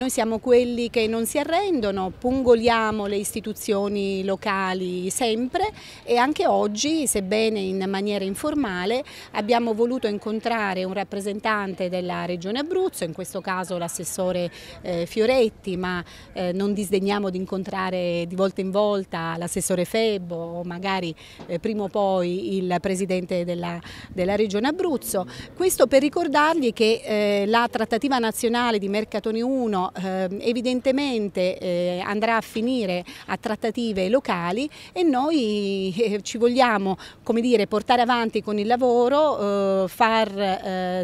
Noi siamo quelli che non si arrendono, pungoliamo le istituzioni locali sempre e anche oggi, sebbene in maniera informale, abbiamo voluto incontrare un rappresentante della Regione Abruzzo, in questo caso l'assessore eh, Fioretti, ma eh, non disdegniamo di incontrare di volta in volta l'assessore Febbo o magari eh, prima o poi il presidente della, della, Regione Abruzzo. Questo per ricordargli che eh, la trattativa nazionale di Mercatone 1 no, ehm, evidentemente eh, andrà a finire a trattative locali e noi eh, ci vogliamo come dire, portare avanti con il lavoro, eh, far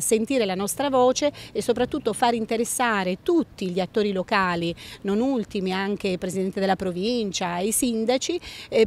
sentire la nostra voce e soprattutto far interessare tutti gli attori locali, non ultimi anche il Presidente della provincia, i sindaci,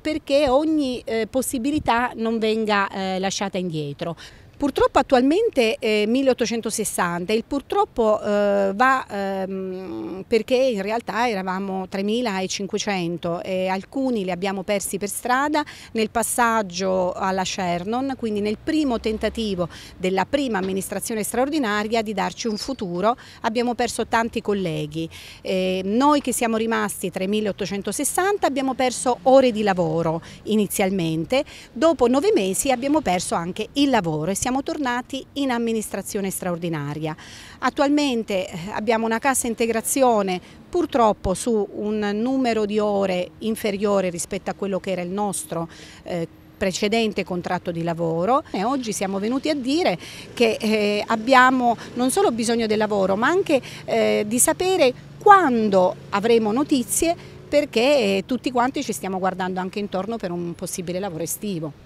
perché ogni possibilità non venga lasciata indietro. Purtroppo attualmente è eh, 1860, il purtroppo eh, va ehm, perché in realtà eravamo 3500 e alcuni li abbiamo persi per strada nel passaggio alla Cernon, quindi nel primo tentativo della prima amministrazione straordinaria di darci un futuro abbiamo perso tanti colleghi. Eh, noi che siamo rimasti 3860 abbiamo perso ore di lavoro inizialmente, dopo nove mesi abbiamo perso anche il lavoro e siamo siamo tornati in amministrazione straordinaria. Attualmente eh, abbiamo una cassa integrazione purtroppo su un numero di ore inferiore rispetto a quello che era il nostro eh, precedente contratto di lavoro e oggi siamo venuti a dire che eh, abbiamo non solo bisogno del lavoro ma anche eh, di sapere quando avremo notizie perché eh, tutti quanti ci stiamo guardando anche intorno per un possibile lavoro estivo.